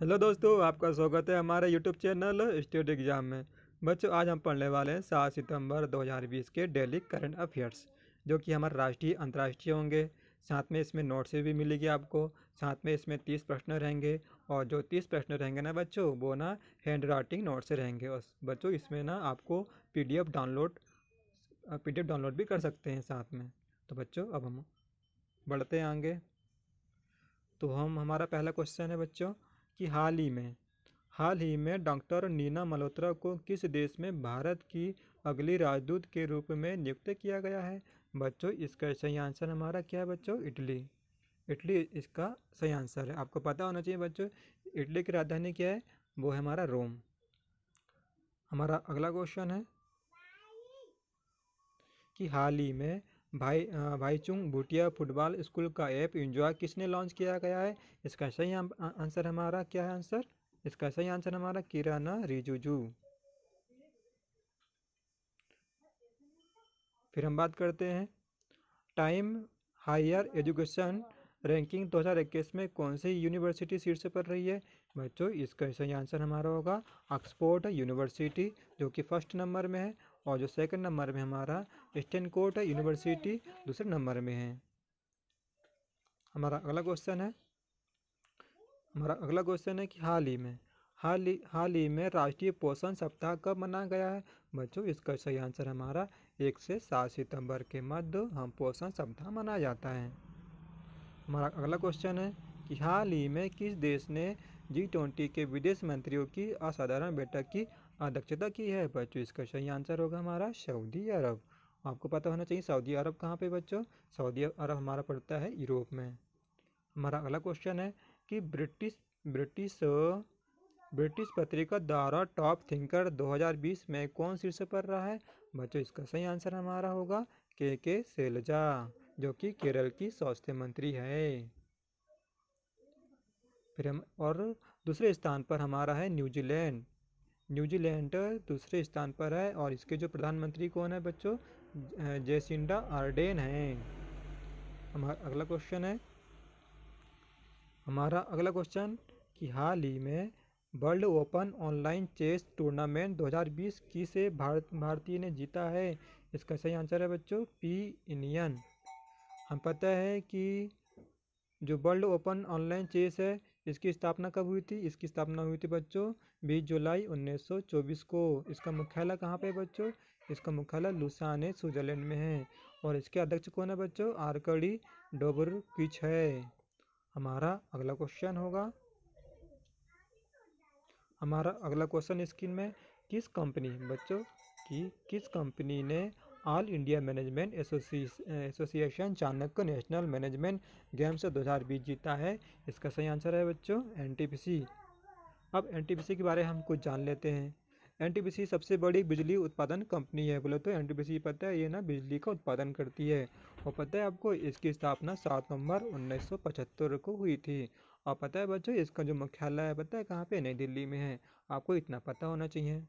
hello दोस्तों आपका स्वागत है हमारे यूट्यूब चैनल स्टेट एग्ज़ाम में बच्चों आज हम पढ़ने वाले हैं सात सितंबर 2020 के डेली करंट अफेयर्स जो कि हमारे राष्ट्रीय अंतर्राष्ट्रीय होंगे साथ में इसमें नोट्स भी मिलेगी आपको साथ में इसमें तीस प्रश्न रहेंगे और जो तीस प्रश्न रहेंगे ना बच्चों वो ना हैंड राइटिंग नोट से रहेंगे और बच्चों इसमें ना आपको पी डाउनलोड पी डाउनलोड भी कर सकते हैं साथ में तो बच्चों अब हम बढ़ते आएंगे तो हम हमारा पहला क्वेश्चन है बच्चों कि हाल ही में हाल ही में डॉक्टर नीना मल्होत्रा को किस देश में भारत की अगली राजदूत के रूप में नियुक्त किया गया है बच्चों इसका सही आंसर हमारा क्या है बच्चों इटली इटली इसका सही आंसर है आपको पता होना चाहिए बच्चों इटली की राजधानी क्या है वो है हमारा रोम हमारा अगला क्वेश्चन है कि हाल ही में भाई भाईचुंग भूटिया फुटबॉल स्कूल का ऐप इंजॉय किसने लॉन्च किया गया है इसका सही आंसर हमारा क्या है आंसर इसका सही आंसर हमारा किराना रिजुजू फिर हम बात करते हैं टाइम हायर एजुकेशन रैंकिंग 2021 में कौन सी यूनिवर्सिटी शीर्ष पर रही है बच्चों इसका सही आंसर हमारा होगा ऑक्सफोर्ड यूनिवर्सिटी जो कि फर्स्ट नंबर में है और जो सेकंड नंबर में हमारा स्टेन कोर्ट है यूनिवर्सिटी दूसरे नंबर में है हमारा अगला क्वेश्चन है हमारा अगला क्वेश्चन है कि हाल ही में हाल ही हाल ही में राष्ट्रीय पोषण सप्ताह कब मनाया गया है बच्चों इसका सही आंसर हमारा एक से सात सितंबर के मध्य हम पोषण सप्ताह मनाया जाता है हमारा अगला क्वेश्चन है कि हाल ही में किस देश ने जी ट्वेंटी के विदेश मंत्रियों की असाधारण बैठक की अध्यक्षता हाँ, की है बच्चों इसका सही आंसर होगा हमारा सऊदी अरब आपको पता होना चाहिए सऊदी अरब कहाँ पे बच्चों सऊदी अरब हमारा पड़ता है यूरोप में हमारा अगला क्वेश्चन है कि ब्रिटिश ब्रिटिश ब्रिटिश पत्रिका द्वारा टॉप थिंकर 2020 में कौन शीर्ष पर रहा है बच्चों इसका सही आंसर हमारा होगा के के सेलजा जो कि केरल की स्वास्थ्य मंत्री है फिर हम और दूसरे स्थान पर हमारा है न्यूजीलैंड न्यूजीलैंड दूसरे स्थान पर है और इसके जो प्रधानमंत्री कौन है बच्चों जेसिंडा आर्डेन है हमारा अगला क्वेश्चन है हमारा अगला क्वेश्चन कि हाल ही में world open online chess tournament 2020 की से भारत भारतीय ने जीता है इसका सही आंसर है बच्चों पी इनियन हम पता है कि जो वर्ल्ड ओपन ऑनलाइन चेस है इसकी स्थापना कब हुई थी इसकी स्थापना हुई थी बच्चों 20 जुलाई 1924 को इसका मुख्यालय कहाँ पे है बच्चों इसका मुख्यालय लुसाने स्विट्जरलैंड में है और इसके अध्यक्ष कौन है बच्चों आरकड़ी डोबर किच है हमारा अगला क्वेश्चन होगा हमारा अगला क्वेश्चन स्क्रीन में किस कंपनी बच्चों की किस कंपनी ने all India management association Chanakya national management games दो बीस जीता है इसका सही आंसर है बच्चों एनटीपीसी अब एनटीपीसी के बारे में हम कुछ जान लेते हैं एनटीपीसी सबसे बड़ी बिजली उत्पादन कंपनी है बोले तो सी पता है ये ना बिजली का उत्पादन करती है और पता है आपको इसकी स्थापना सात नवंबर पचहत्तर को हुई थी और पता है बच्चों इसका जो मुख्यालय है पता है कहाँ पे नई दिल्ली में है आपको इतना पता होना चाहिए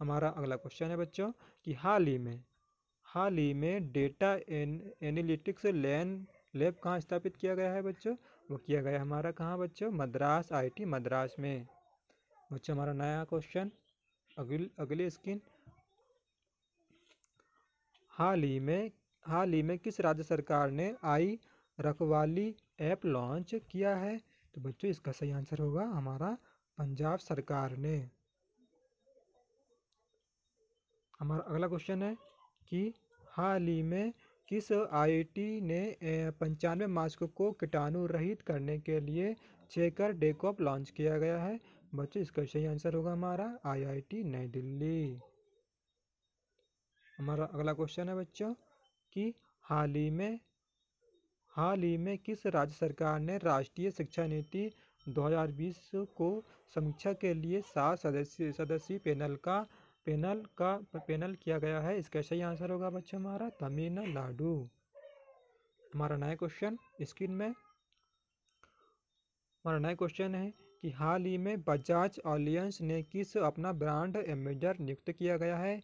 हमारा अगला क्वेश्चन है बच्चों कि हाल ही में हाल ही में डेटा एन एनालिटिक्स लैन लैब कहाँ स्थापित किया गया है बच्चों वो किया गया हमारा कहाँ बच्चों मद्रास आईटी मद्रास में बच्चों हमारा नया क्वेश्चन अगल अगली स्किन हाल ही में हाल ही में किस राज्य सरकार ने आई रखवाली ऐप लॉन्च किया है तो बच्चों इसका सही आंसर होगा हमारा पंजाब सरकार ने हमारा अगला क्वेश्चन है कि हाल ही में किस आईआईटी ने पंचानवे मास्क को कीटाणु रहित करने के लिए चेकर डेकॉप लॉन्च किया गया है बच्चों इसका सही आंसर होगा हमारा आईआईटी नई दिल्ली हमारा अगला क्वेश्चन है बच्चों कि हाल ही में हाल ही में किस राज्य सरकार ने राष्ट्रीय शिक्षा नीति 2020 को समीक्षा के लिए सात सदस्य सदस्यीय पैनल का पेनल का पेनल किया गया है इसका सही आंसर होगा बच्चों हमारा तमिलनाडु हमारा नया क्वेश्चन स्क्रीन में हमारा नया क्वेश्चन है कि हाल ही में बजाज ऑलियंस ने किस अपना ब्रांड एम्बेडर नियुक्त किया गया है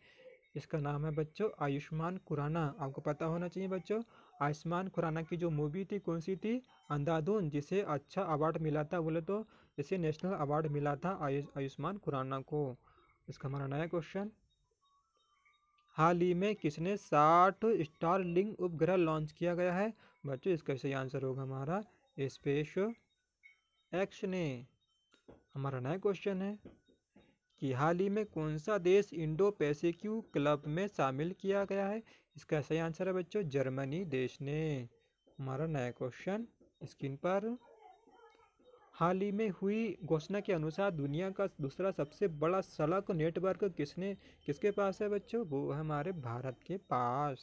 इसका नाम है बच्चों आयुष्मान खुराना आपको पता होना चाहिए बच्चों आयुष्मान खुराना की जो मूवी थी कौन सी थी अंधाधुन जिसे अच्छा अवार्ड मिला था बोले तो इसे नेशनल अवार्ड मिला था आयुष्मान खुराना को इसका हमारा नया क्वेश्चन हाल ही में किसने साठ स्टार लिंग उपग्रह लॉन्च किया गया है बच्चों इसका सही आंसर होगा हमारा स्पेस एक्स ने हमारा नया क्वेश्चन है कि हाल ही में कौन सा देश इंडो पैसिक्यू क्लब में शामिल किया गया है इसका सही आंसर है बच्चों जर्मनी देश ने हमारा नया क्वेश्चन स्क्रीन पर हाल ही में हुई घोषणा के अनुसार दुनिया का दूसरा सबसे बड़ा सड़क नेटवर्क किसने किसके पास है बच्चों वो हमारे भारत के पास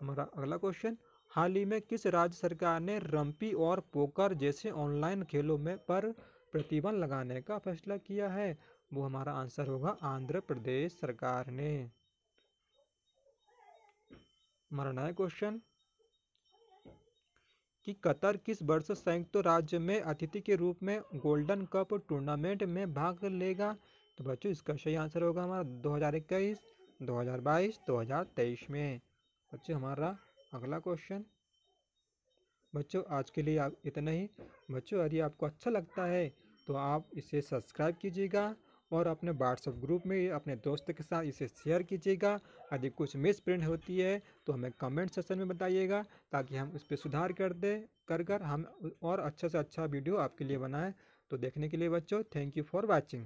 हमारा अगला क्वेश्चन हाल ही में किस राज्य सरकार ने रंपी और पोकर जैसे ऑनलाइन खेलों में पर प्रतिबंध लगाने का फैसला किया है वो हमारा आंसर होगा आंध्र प्रदेश सरकार ने हमारा नया क्वेश्चन कि कतर किस वर्ष संयुक्त राज्य में अतिथि के रूप में गोल्डन कप टूर्नामेंट में भाग लेगा तो बच्चों इसका सही आंसर होगा हमारा 2021, 2022, 2023 में बच्चों हमारा अगला क्वेश्चन बच्चों आज के लिए आप इतना ही बच्चों यदि आपको अच्छा लगता है तो आप इसे सब्सक्राइब कीजिएगा और अपने व्हाट्सअप ग्रुप में अपने दोस्त के साथ इसे शेयर कीजिएगा यदि कुछ मिस प्रिंट होती है तो हमें कमेंट सेक्शन में बताइएगा ताकि हम उस पर सुधार कर दे कर कर हम और अच्छा से अच्छा वीडियो आपके लिए बनाएं तो देखने के लिए बच्चों थैंक यू फॉर वॉचिंग